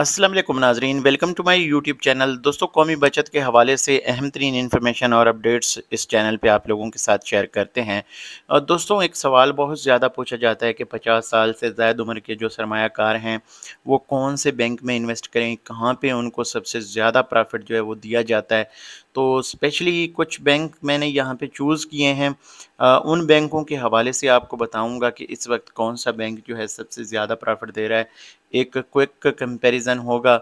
Aslam Nazreen welcome to my YouTube channel दोस्तों कौमी बचत के हवाले से अहम तरीन इन्फॉर्मेशन और अपडेट्स इस चैनल पे आप लोगों के साथ शेयर करते हैं और दोस्तों एक सवाल बहुत ज़्यादा पूछा जाता है कि 50 साल से ज़ायद उम्र के जो सरमाकार हैं वो कौन से बैंक में इन्वेस्ट करें कहाँ पे उनको सबसे ज़्यादा प्रॉफिट जो है वो दिया जाता है तो स्पेशली कुछ बैंक मैंने यहाँ पे चूज़ किए हैं आ, उन बैंकों के हवाले से आपको बताऊंगा कि इस वक्त कौन सा बैंक जो है सबसे ज़्यादा प्रॉफिट दे रहा है एक क्विक कंपैरिजन होगा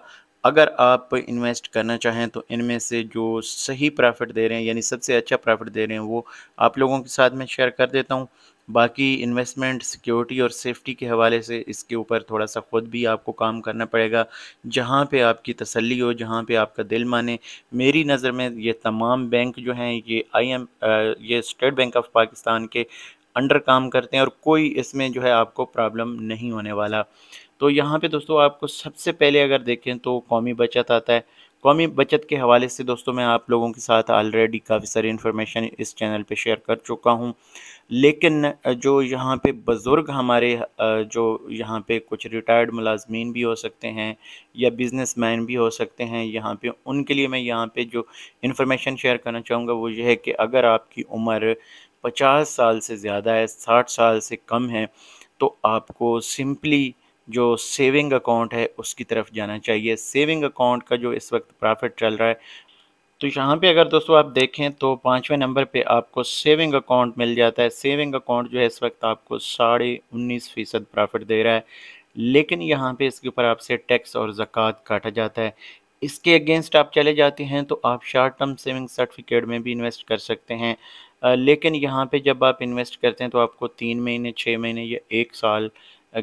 अगर आप इन्वेस्ट करना चाहें तो इनमें से जो सही प्रॉफिट दे रहे हैं यानी सबसे अच्छा प्रॉफिट दे रहे हैं वो आप लोगों के साथ मैं शेयर कर देता हूँ बाकी इन्वेस्टमेंट सिक्योरिटी और सेफ्टी के हवाले से इसके ऊपर थोड़ा सा ख़ुद भी आपको काम करना पड़ेगा जहाँ पे आपकी तसल्ली हो जहाँ पे आपका दिल माने मेरी नज़र में ये तमाम बैंक जो हैं ये आई एम ये स्टेट बैंक ऑफ पाकिस्तान के अंडर काम करते हैं और कोई इसमें जो है आपको प्रॉब्लम नहीं होने वाला तो यहाँ पे दोस्तों आपको सबसे पहले अगर देखें तो कौमी बचत आता है कौमी बचत के हवाले से दोस्तों मैं आप लोगों के साथ ऑलरेडी काफ़ी सारी इन्फॉर्मेशन इस चैनल पे शेयर कर चुका हूँ लेकिन जो यहाँ पे बुज़ुर्ग हमारे जो यहाँ पे कुछ रिटायर्ड मुलाजमीन भी हो सकते हैं या बिजनेसमैन भी हो सकते हैं यहाँ पे उनके लिए मैं यहाँ पे जो इन्फॉर्मेशन शेयर करना चाहूँगा वो ये है कि अगर आपकी उम्र पचास साल से ज़्यादा है साठ साल से कम है तो आपको सिंपली जो सेविंग अकाउंट है उसकी तरफ जाना चाहिए सेविंग अकाउंट का जो इस वक्त प्रॉफिट चल रहा है तो यहाँ पे अगर दोस्तों आप देखें तो पाँचवें नंबर पे आपको सेविंग अकाउंट मिल जाता है सेविंग अकाउंट जो है इस वक्त आपको साढ़े उन्नीस फ़ीसद प्रॉफिट दे रहा है लेकिन यहाँ पे इसके ऊपर आपसे टैक्स और ज़क़़त काटा जाता है इसके अगेंस्ट आप चले जाते हैं तो आप शॉर्ट टर्म सेविंग सर्टिफिकेट में भी इन्वेस्ट कर सकते हैं लेकिन यहाँ पर जब आप इन्वेस्ट करते हैं तो आपको तीन महीने छः महीने या एक साल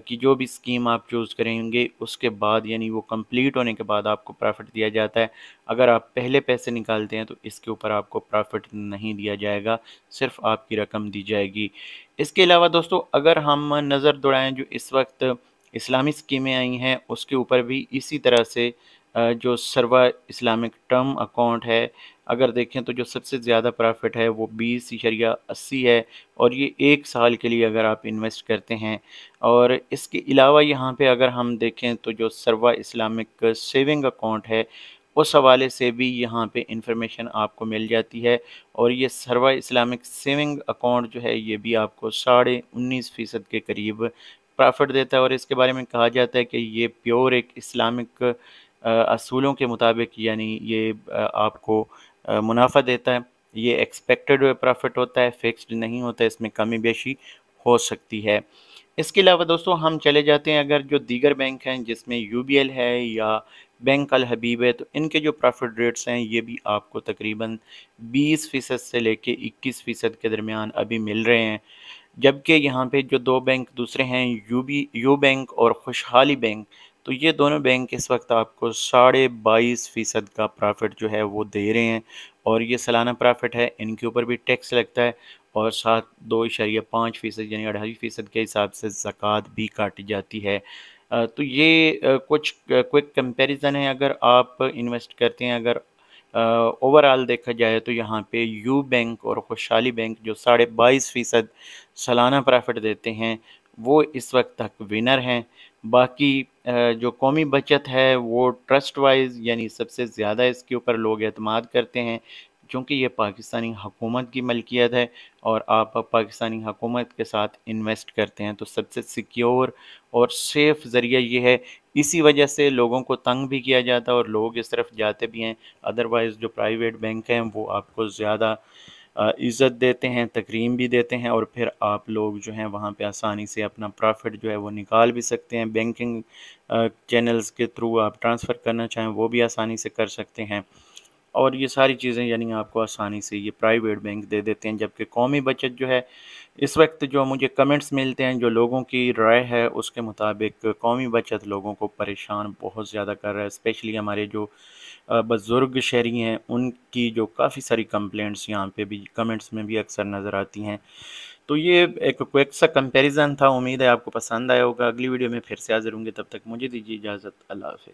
की जो भी स्कीम आप चूज़ करेंगे उसके बाद यानी वो कंप्लीट होने के बाद आपको प्रॉफिट दिया जाता है अगर आप पहले पैसे निकालते हैं तो इसके ऊपर आपको प्रॉफिट नहीं दिया जाएगा सिर्फ आपकी रकम दी जाएगी इसके अलावा दोस्तों अगर हम नज़र दौड़ाएँ जो इस वक्त इस्लामी स्कीमें आई हैं उसके ऊपर भी इसी तरह से जो सर्वा इस्लामिक टर्म अकाउंट है अगर देखें तो जो सबसे ज़्यादा प्रॉफिट है वो बीस इशरिया अस्सी है और ये एक साल के लिए अगर आप इन्वेस्ट करते हैं और इसके अलावा यहाँ पे अगर हम देखें तो जो सर्वा इस्लामिक सेविंग अकाउंट है उस हवाले से भी यहाँ पे इंफॉर्मेशन आपको मिल जाती है और ये सर्वा इस्लामिक सेविंग अकाउंट जो है ये भी आपको साढ़े उन्नीस फ़ीसद के करीब प्रॉफिट देता है और इसके बारे में कहा जाता है कि ये प्योर एक इस्लामिक असूलों के मुताबिक यानी ये आपको मुनाफा देता है ये एक्सपेक्टेड प्रॉफिट होता है फिक्स्ड नहीं होता है इसमें कमी बेशी हो सकती है इसके अलावा दोस्तों हम चले जाते हैं अगर जो दीगर बैंक हैं जिसमें यू है या बैंक अल हबीब है तो इनके जो प्रॉफिट रेट्स हैं ये भी आपको तकरीबन 20 फ़ीसद से लेके 21 फ़ीसद के दरमियान अभी मिल रहे हैं जबकि यहाँ पे जो दो बैंक दूसरे हैं यू बी यू बैंक और खुशहाली बैंक तो ये दोनों बैंक इस वक्त आपको साढ़े बाईस फ़ीसद का प्रॉफिट जो है वो दे रहे हैं और ये सालाना प्रॉफिट है इनके ऊपर भी टैक्स लगता है और साथ दो इशारिया पाँच फ़ीसद यानी अढ़ाई फ़ीसद के हिसाब से ज़क़़त भी काटी जाती है तो ये कुछ क्विक कंपैरिजन है अगर आप इन्वेस्ट करते हैं अगर ओवरऑल देखा जाए तो यहाँ पे यू बैंक और खुशहाली बैंक जो साढ़े बाईस फ़ीसद सालाना प्रॉफिट देते हैं वो इस वक्त तक विनर हैं बाकी जो कौमी बचत है वो ट्रस्ट वाइज यानी सबसे ज़्यादा इसके ऊपर लोग अतमाद करते हैं क्योंकि ये पाकिस्तानी हुकूमत की मलकियत है और आप पाकिस्तानी हकूमत के साथ इन्वेस्ट करते हैं तो सबसे सिक्योर और सेफ ज़रिया ये है इसी वजह से लोगों को तंग भी किया जाता है और लोग इस तरफ जाते भी हैं अदरवाइज़ जो प्राइवेट बैंक हैं वो आपको ज़्यादा इज़्ज़त देते हैं तकरीम भी देते हैं और फिर आप लोग जो हैं वहाँ पे आसानी से अपना प्रॉफिट जो है वो निकाल भी सकते हैं बैंकिंग चैनल्स के थ्रू आप ट्रांसफ़र करना चाहें वो भी आसानी से कर सकते हैं और ये सारी चीज़ें यानी आपको आसानी से ये प्राइवेट बैंक दे देते हैं जबकि कौमी बचत जो है इस वक्त जो मुझे कमेंट्स मिलते हैं जो लोगों की राय है उसके मुताबिक कौमी बचत लोगों को परेशान बहुत ज़्यादा कर रहा है स्पेशली हमारे जो बुज़ुर्ग शहरी हैं उनकी जो काफ़ी सारी कंप्लेंट्स यहाँ पे भी कमेंट्स में भी अक्सर नज़र आती हैं तो ये एक क्विक सा कंपैरिजन था उम्मीद है आपको पसंद आया होगा अगली वीडियो में फिर से हाजिर होंगे तब तक मुझे दीजिए इजाज़त अल्लाह हाफ